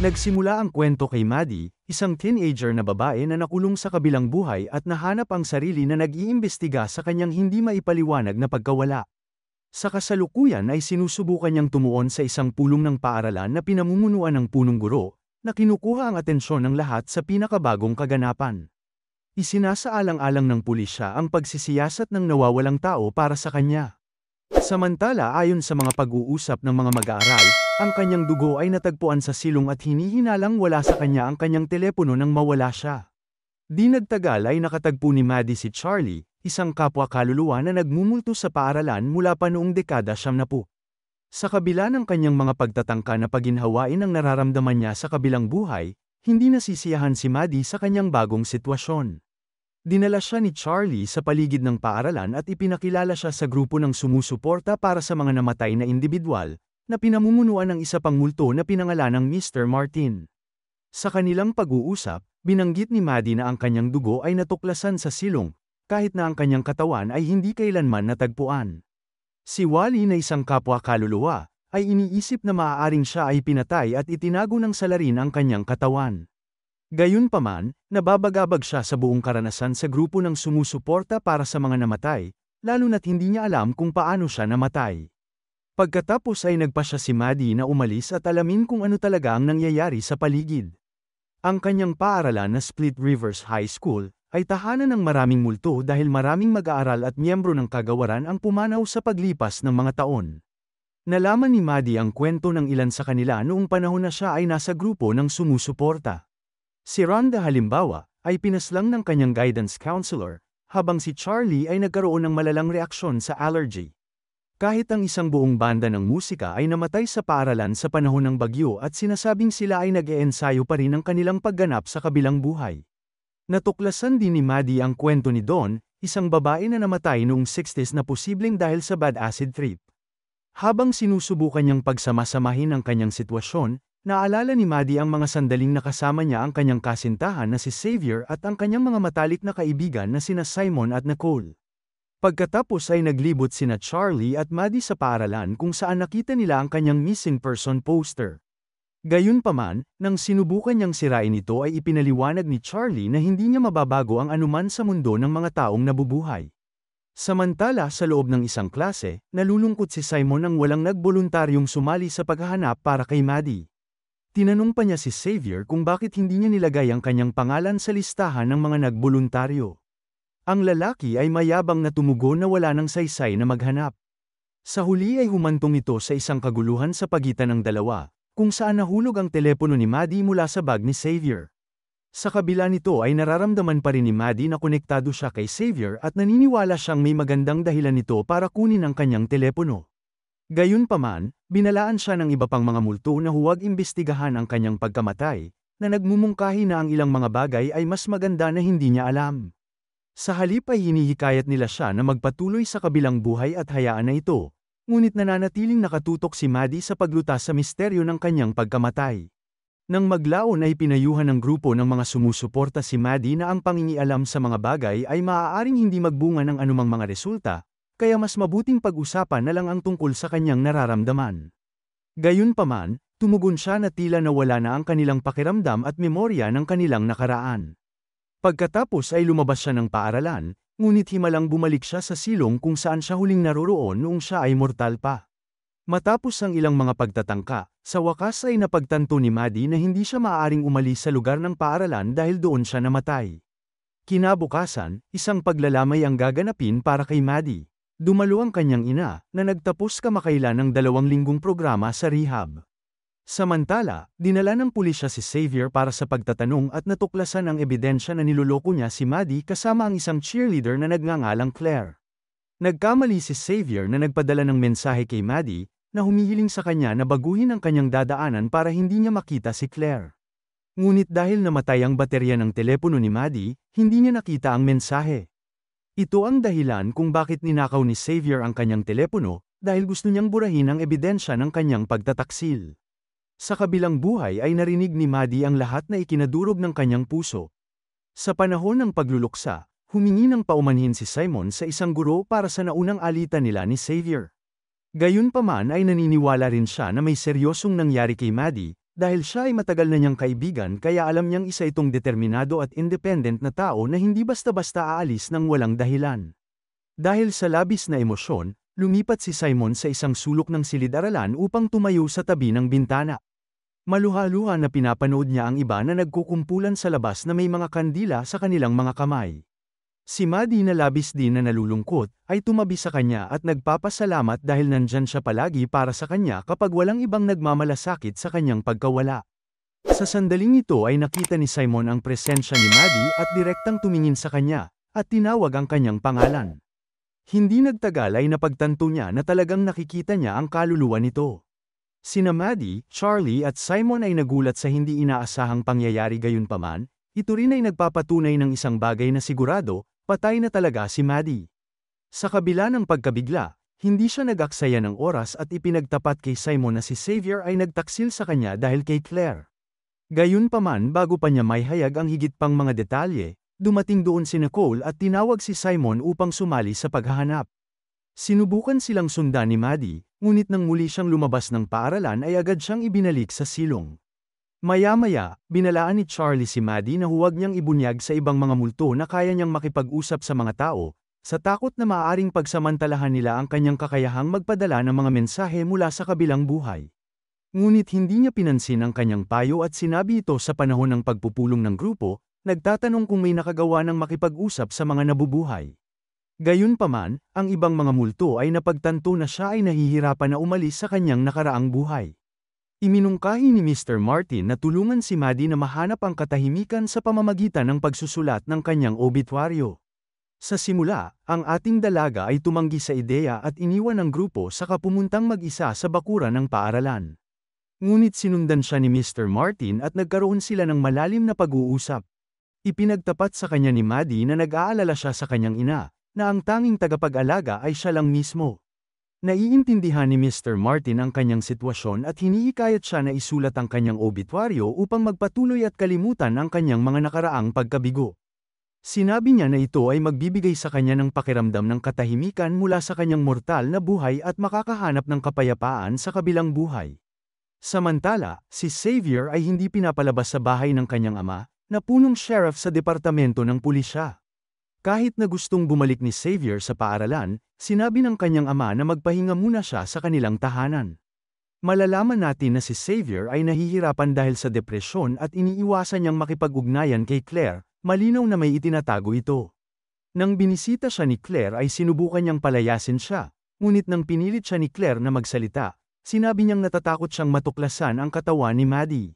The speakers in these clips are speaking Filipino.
Nagsimula ang kwento kay Maddie, isang teenager na babae na nakulong sa kabilang buhay at nahanap ang sarili na nag-iimbestiga sa kanyang hindi maipaliwanag na pagkawala. Sa kasalukuyan ay sinusubukan niyang tumuon sa isang pulong ng paaralan na pinamumunuan ng punong guro, na kinukuha ang atensyon ng lahat sa pinakabagong kaganapan. Isinasaalang-alang ng pulisya ang pagsisiyasat ng nawawalang tao para sa kanya. Samantala ayon sa mga pag-uusap ng mga mag-aaral, ang kanyang dugo ay natagpuan sa silong at hinihinalang wala sa kanya ang kanyang telepono nang mawala siya. Di nagtagal ay nakatagpo ni Maddie si Charlie, isang kapwa kaluluwa na nagmumulto sa paaralan mula pa noong dekada siyam na po. Sa kabila ng kanyang mga pagtatangka na paginhawain ang nararamdaman niya sa kabilang buhay, hindi nasisiyahan si Maddie sa kanyang bagong sitwasyon. Dinala siya ni Charlie sa paligid ng paaralan at ipinakilala siya sa grupo ng sumusuporta para sa mga namatay na individual, na pinamumunuan ng isa pang multo na pinangalan ng Mr. Martin. Sa kanilang pag-uusap, binanggit ni Maddie na ang kanyang dugo ay natuklasan sa silong, kahit na ang kanyang katawan ay hindi kailanman natagpuan. Si Wally na isang kapwa kaluluwa, ay iniisip na maaaring siya ay pinatay at itinago ng salarin ang kanyang katawan. Gayunpaman, nababagabag siya sa buong karanasan sa grupo ng sumusuporta para sa mga namatay, lalo na't hindi niya alam kung paano siya namatay. Pagkatapos ay nagpa siya si Maddie na umalis at alamin kung ano talaga ang nangyayari sa paligid. Ang kanyang paaralan na Split Rivers High School ay tahanan ng maraming multo dahil maraming mag-aaral at miyembro ng kagawaran ang pumanaw sa paglipas ng mga taon. Nalaman ni Maddie ang kwento ng ilan sa kanila noong panahon na siya ay nasa grupo ng sumusuporta. Si Rhonda halimbawa, ay pinaslang ng kanyang guidance counselor, habang si Charlie ay nagkaroon ng malalang reaksyon sa allergy. Kahit ang isang buong banda ng musika ay namatay sa paaralan sa panahon ng bagyo at sinasabing sila ay nag-eensayo pa rin ang kanilang pagganap sa kabilang buhay. Natuklasan din ni Maddie ang kwento ni Don, isang babae na namatay noong 60s na posibleng dahil sa bad acid trip. Habang sinusubukan niyang pagsamasamahin ang kanyang sitwasyon, Naalala ni Maddie ang mga sandaling nakasama niya ang kanyang kasintahan na si Xavier at ang kanyang mga matalik na kaibigan na sina Simon at Nicole. Pagkatapos ay naglibot sina Charlie at Maddie sa paaralan kung saan nakita nila ang kanyang missing person poster. Gayunpaman, nang sinubukan niyang sirain ito ay ipinaliwanag ni Charlie na hindi niya mababago ang anuman sa mundo ng mga taong nabubuhay. Samantala sa loob ng isang klase, nalulungkot si Simon nang walang nagboluntaryong sumali sa paghahanap para kay Maddie. Tinanong pa niya si Xavier kung bakit hindi niya nilagay ang kanyang pangalan sa listahan ng mga nagboluntaryo. Ang lalaki ay mayabang na tumugon na wala ng saysay na maghanap. Sa huli ay humantong ito sa isang kaguluhan sa pagitan ng dalawa, kung saan nahulog ang telepono ni Maddie mula sa bag ni Xavier. Sa kabila nito ay nararamdaman pa rin ni Maddie na konektado siya kay Xavier at naniniwala siyang may magandang dahilan nito para kunin ang kanyang telepono. Gayunpaman, binalaan siya ng iba pang mga multo na huwag imbestigahan ang kanyang pagkamatay, na nagmumungkahi na ang ilang mga bagay ay mas maganda na hindi niya alam. Sa halip ay hinihikayat nila siya na magpatuloy sa kabilang buhay at hayaan na ito, ngunit nananatiling nakatutok si Madi sa paglutas sa misteryo ng kanyang pagkamatay. Nang maglaon ay pinayuhan ng grupo ng mga sumusuporta si Madi na ang pangingialam sa mga bagay ay maaaring hindi magbunga ng anumang mga resulta, kaya mas mabuting pag-usapan na lang ang tungkol sa kanyang nararamdaman. Gayunpaman, tumugon siya na tila nawala na ang kanilang pakiramdam at memorya ng kanilang nakaraan. Pagkatapos ay lumabas siya ng paaralan, ngunit himalang bumalik siya sa silong kung saan siya huling naroroon noong siya ay mortal pa. Matapos ang ilang mga pagtatangka, sa wakas ay napagtanto ni Madi na hindi siya maaaring umalis sa lugar ng paaralan dahil doon siya namatay. Kinabukasan, isang paglalamay ang gaganapin para kay Maddie. Dumalo ang kanyang ina, na nagtapos kamakailan ng dalawang linggong programa sa rehab. Samantala, dinala ng pulisya si Xavier para sa pagtatanong at natuklasan ang ebidensya na niloloko niya si Maddie kasama ang isang cheerleader na nagngangalang Claire. Nagkamali si Xavier na nagpadala ng mensahe kay Maddie, na humihiling sa kanya na baguhin ang kanyang dadaanan para hindi niya makita si Claire. Ngunit dahil namatay ang baterya ng telepono ni Maddie, hindi niya nakita ang mensahe. Ito ang dahilan kung bakit ninakaw ni Xavier ang kanyang telepono, dahil gusto niyang burahin ang ebidensya ng kanyang pagtataksil. Sa kabilang buhay ay narinig ni Maddie ang lahat na ikinadurog ng kanyang puso. Sa panahon ng pagluluksa, humingi ng paumanhin si Simon sa isang guro para sa naunang alitan nila ni Xavier. Gayunpaman ay naniniwala rin siya na may seryosong nangyari kay Maddie, dahil siya ay matagal na niyang kaibigan kaya alam niyang isa itong determinado at independent na tao na hindi basta-basta aalis ng walang dahilan. Dahil sa labis na emosyon, lumipat si Simon sa isang sulok ng silid-aralan upang tumayo sa tabi ng bintana. Maluhaluha na pinapanood niya ang iba na nagkukumpulan sa labas na may mga kandila sa kanilang mga kamay. Si Madi na labis din na nalulungkot, ay tumabi sa kanya at nagpapasalamat dahil nandyan siya palagi para sa kanya kapag walang ibang nagmamalasakit sa kanyang pagkawala. Sa sandaling ito ay nakita ni Simon ang presensya ni Madi at direktang tumingin sa kanya, at tinawag ang kanyang pangalan. Hindi nagtagal ay napagtanto niya na talagang nakikita niya ang kaluluwa nito. Sina Maddie, Charlie at Simon ay nagulat sa hindi inaasahang pangyayari gayunpaman, ito rin ay nagpapatunay ng isang bagay na sigurado, patay na talaga si Maddie. Sa kabila ng pagkabigla, hindi siya nag-aksaya ng oras at ipinagtapat kay Simon na si Xavier ay nagtaksil sa kanya dahil kay Claire. Gayunpaman bago pa niya may hayag ang higit pang mga detalye, dumating doon si Nicole at tinawag si Simon upang sumali sa paghahanap. Sinubukan silang sundan ni Maddie, ngunit nang muli siyang lumabas ng paaralan ay agad siyang ibinalik sa silong. Maya-maya, binalaan ni Charlie si Maddie na huwag niyang ibunyag sa ibang mga multo na kaya niyang makipag-usap sa mga tao, sa takot na maaaring pagsamantalahan nila ang kanyang kakayahang magpadala ng mga mensahe mula sa kabilang buhay. Ngunit hindi niya pinansin ang kanyang payo at sinabi ito sa panahon ng pagpupulong ng grupo, nagtatanong kung may nakagawa ng makipag-usap sa mga nabubuhay. Gayunpaman, ang ibang mga multo ay napagtanto na siya ay nahihirapan na umalis sa kanyang nakaraang buhay. Iminungkahi ni Mr. Martin na tulungan si Maddie na mahanap ang katahimikan sa pamamagitan ng pagsusulat ng kanyang obituaryo. Sa simula, ang ating dalaga ay tumanggi sa ideya at iniwan ang grupo sa kapumuntang mag-isa sa bakuran ng paaralan. Ngunit sinundan siya ni Mr. Martin at nagkaroon sila ng malalim na pag-uusap. Ipinagtapat sa kanya ni Maddie na nag-aalala siya sa kanyang ina, na ang tanging tagapag-alaga ay siya lang mismo. Naiintindihan ni Mr. Martin ang kanyang sitwasyon at hinihikayat siya na isulat ang kanyang obitwaryo upang magpatuloy at kalimutan ang kanyang mga nakaraang pagkabigo. Sinabi niya na ito ay magbibigay sa kanya ng pakiramdam ng katahimikan mula sa kanyang mortal na buhay at makakahanap ng kapayapaan sa kabilang buhay. Samantala, si Xavier ay hindi pinapalabas sa bahay ng kanyang ama, na punong sheriff sa departamento ng pulisya. Kahit na gustong bumalik ni Xavier sa paaralan, Sinabi ng kanyang ama na magpahinga muna siya sa kanilang tahanan. Malalaman natin na si Xavier ay nahihirapan dahil sa depresyon at iniiwasan niyang makipag-ugnayan kay Claire, malinaw na may itinatago ito. Nang binisita siya ni Claire ay sinubukan niyang palayasin siya, ngunit nang pinilit siya ni Claire na magsalita, sinabi niyang natatakot siyang matuklasan ang katawan ni Maddie.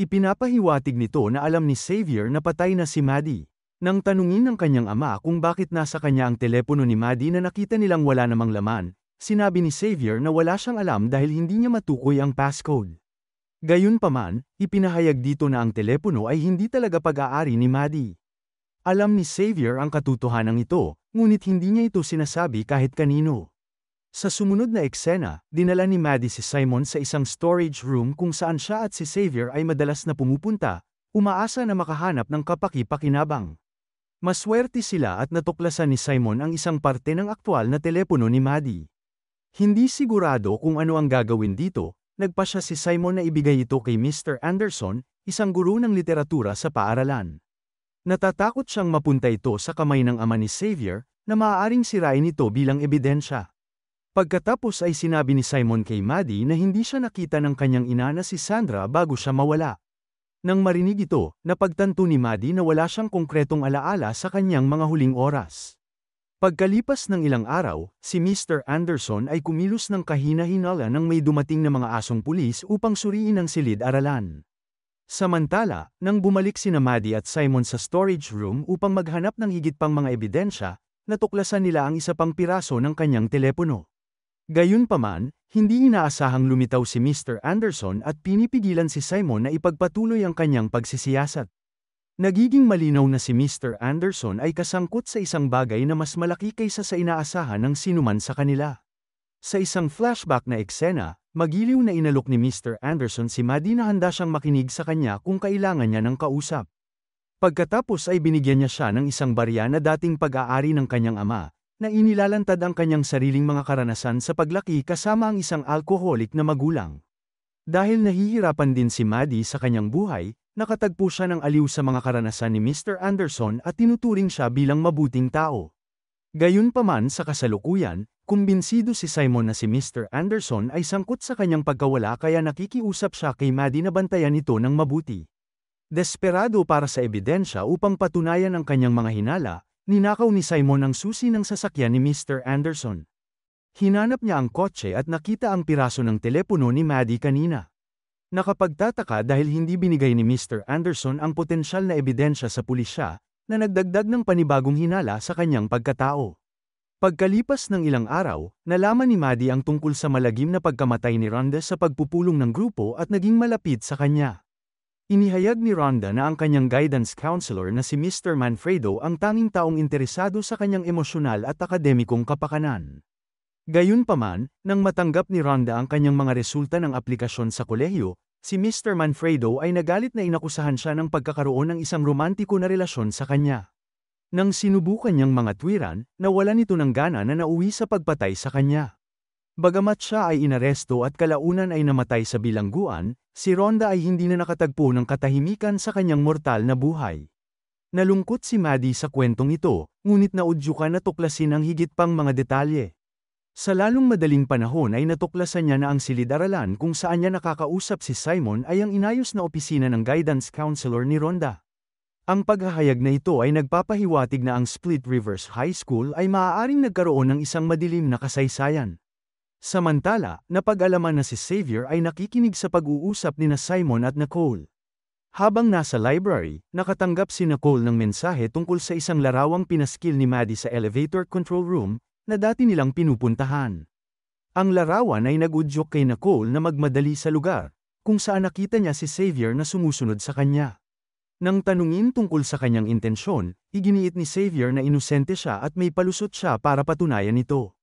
Ipinapahiwatig nito na alam ni Xavier na patay na si Maddie. Nang tanungin ng kanyang ama kung bakit nasa kanya ang telepono ni Maddie na nakita nilang wala namang laman, sinabi ni Xavier na wala siyang alam dahil hindi niya matukoy ang passcode. Gayunpaman, ipinahayag dito na ang telepono ay hindi talaga pag-aari ni Maddie. Alam ni Xavier ang katotohanan ito, ngunit hindi niya ito sinasabi kahit kanino. Sa sumunod na eksena, dinala ni Maddie si Simon sa isang storage room kung saan siya at si Xavier ay madalas na pumupunta, umaasa na makahanap ng kapaki-pakinabang. Maswerte sila at natuklasan ni Simon ang isang parte ng aktwal na telepono ni Maddie. Hindi sigurado kung ano ang gagawin dito, nagpa siya si Simon na ibigay ito kay Mr. Anderson, isang guru ng literatura sa paaralan. Natatakot siyang mapunta ito sa kamay ng ama ni Xavier, na maaaring sirain ito bilang ebidensya. Pagkatapos ay sinabi ni Simon kay Maddie na hindi siya nakita ng kanyang ina na si Sandra bago siya mawala. Nang marinig ito, napagtanto ni Maddie na wala siyang konkretong alaala sa kanyang mga huling oras. Pagkalipas ng ilang araw, si Mr. Anderson ay kumilos ng kahina-hinala nang may dumating na mga asong pulis upang suriin ang silid-aralan. Samantala, nang bumalik si Maddie at Simon sa storage room upang maghanap ng higit pang mga ebidensya, natuklasan nila ang isa pang piraso ng kanyang telepono. Gayunpaman, hindi inaasahang lumitaw si Mr. Anderson at pinipigilan si Simon na ipagpatuloy ang kanyang pagsisiyasat. Nagiging malinaw na si Mr. Anderson ay kasangkot sa isang bagay na mas malaki kaysa sa inaasahan ng sinuman sa kanila. Sa isang flashback na eksena, magiliw na inalok ni Mr. Anderson si Maddie na handa siyang makinig sa kanya kung kailangan niya ng kausap. Pagkatapos ay binigyan niya siya ng isang barya na dating pag-aari ng kanyang ama, na inilalantad ang kanyang sariling mga karanasan sa paglaki kasama ang isang alkoholik na magulang. Dahil nahihirapan din si Maddie sa kanyang buhay, nakatagpo siya ng aliw sa mga karanasan ni Mr. Anderson at tinuturing siya bilang mabuting tao. Gayunpaman sa kasalukuyan, kumbinsido si Simon na si Mr. Anderson ay sangkot sa kanyang pagkawala kaya nakikiusap siya kay Maddie na bantayan ito ng mabuti. Desperado para sa ebidensya upang patunayan ang kanyang mga hinala, Ninakaw ni Simon ang susi ng sasakyan ni Mr. Anderson. Hinanap niya ang kotse at nakita ang piraso ng telepono ni Maddie kanina. Nakapagtataka dahil hindi binigay ni Mr. Anderson ang potensyal na ebidensya sa pulisya na nagdagdag ng panibagong hinala sa kanyang pagkatao. Pagkalipas ng ilang araw, nalaman ni Maddie ang tungkol sa malagim na pagkamatay ni Ronda sa pagpupulong ng grupo at naging malapit sa kanya. Inihayag ni Rhonda na ang kanyang guidance counselor na si Mr. Manfredo ang tanging taong interesado sa kanyang emosyonal at akademikong kapakanan. Gayunpaman, nang matanggap ni Rhonda ang kanyang mga resulta ng aplikasyon sa kolehiyo, si Mr. Manfredo ay nagalit na inakusahan siya ng pagkakaroon ng isang romantiko na relasyon sa kanya. Nang sinubukan niyang mga tuwiran, nawala nito ng gana na nauwi sa pagpatay sa kanya. Bagamat siya ay inaresto at kalaunan ay namatay sa bilangguan, si Ronda ay hindi na nakatagpo ng katahimikan sa kanyang mortal na buhay. Nalungkot si Maddie sa kwentong ito, ngunit naudyukan na tuklasin ang higit pang mga detalye. Sa lalong madaling panahon ay natuklasan niya na ang silid-aralan kung saan niya nakakausap si Simon ay ang inayos na opisina ng guidance counselor ni Ronda. Ang paghahayag na ito ay nagpapahiwatig na ang Split Rivers High School ay maaaring nagkaroon ng isang madilim na kasaysayan. Samantala, napag-alaman na si Xavier ay nakikinig sa pag-uusap ni na Simon at Nicole. Habang nasa library, nakatanggap si Nicole ng mensahe tungkol sa isang larawang pinaskil ni Maddie sa elevator control room na dati nilang pinupuntahan. Ang larawan ay nagudyok kay Nicole na magmadali sa lugar, kung saan nakita niya si Xavier na sumusunod sa kanya. Nang tanungin tungkol sa kanyang intensyon, iginiit ni Xavier na inusente siya at may palusot siya para patunayan ito.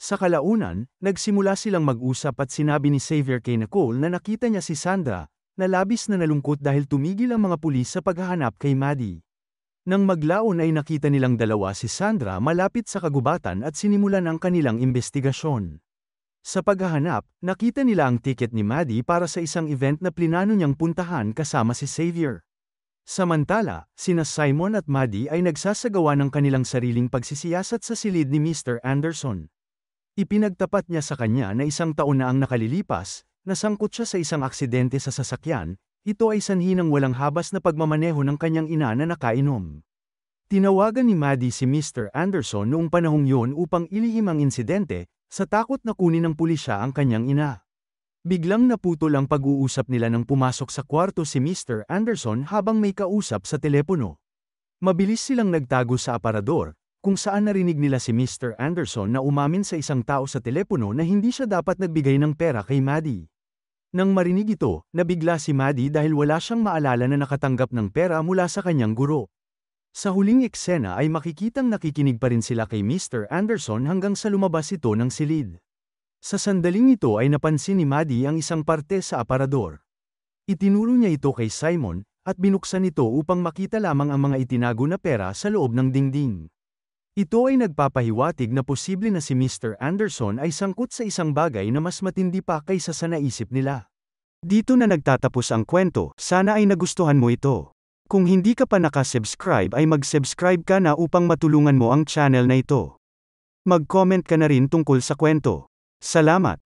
Sa kalaunan, nagsimula silang mag-usap at sinabi ni Xavier kay Nicole na nakita niya si Sandra, na labis na nalungkot dahil tumigil ang mga pulis sa paghahanap kay Maddie. Nang maglaon ay nakita nilang dalawa si Sandra malapit sa kagubatan at sinimulan ang kanilang investigasyon. Sa paghahanap, nakita nila ang ticket ni Maddie para sa isang event na plinano niyang puntahan kasama si Xavier. Samantala, sina Simon at Maddie ay nagsasagawa ng kanilang sariling pagsisiyasat sa silid ni Mr. Anderson. Ipinagtapat niya sa kanya na isang taon na ang nakalilipas, nasangkot siya sa isang aksidente sa sasakyan, ito ay sanhi ng walang habas na pagmamaneho ng kanyang ina na nakainom. Tinawagan ni Maddie si Mr. Anderson noong panahong yun upang ilihim ang insidente, sa takot na kunin ng pulisya ang kanyang ina. Biglang naputol ang pag-uusap nila nang pumasok sa kwarto si Mr. Anderson habang may kausap sa telepono. Mabilis silang nagtago sa aparador, kung saan narinig nila si Mr. Anderson na umamin sa isang tao sa telepono na hindi siya dapat nagbigay ng pera kay Maddie. Nang marinig ito, nabigla si Maddie dahil wala siyang maalala na nakatanggap ng pera mula sa kanyang guro. Sa huling eksena ay makikitang nakikinig pa rin sila kay Mr. Anderson hanggang sa lumabas ito ng silid. Sa sandaling ito ay napansin ni Maddie ang isang parte sa aparador. Itinuro niya ito kay Simon, at binuksan ito upang makita lamang ang mga itinago na pera sa loob ng dingding. Ito ay nagpapahiwatig na posible na si Mr. Anderson ay sangkot sa isang bagay na mas matindi pa kaysa sa naisip nila. Dito na nagtatapos ang kwento, sana ay nagustuhan mo ito. Kung hindi ka pa nakasubscribe ay mag-subscribe ka na upang matulungan mo ang channel na ito. Mag-comment ka na rin tungkol sa kwento. Salamat!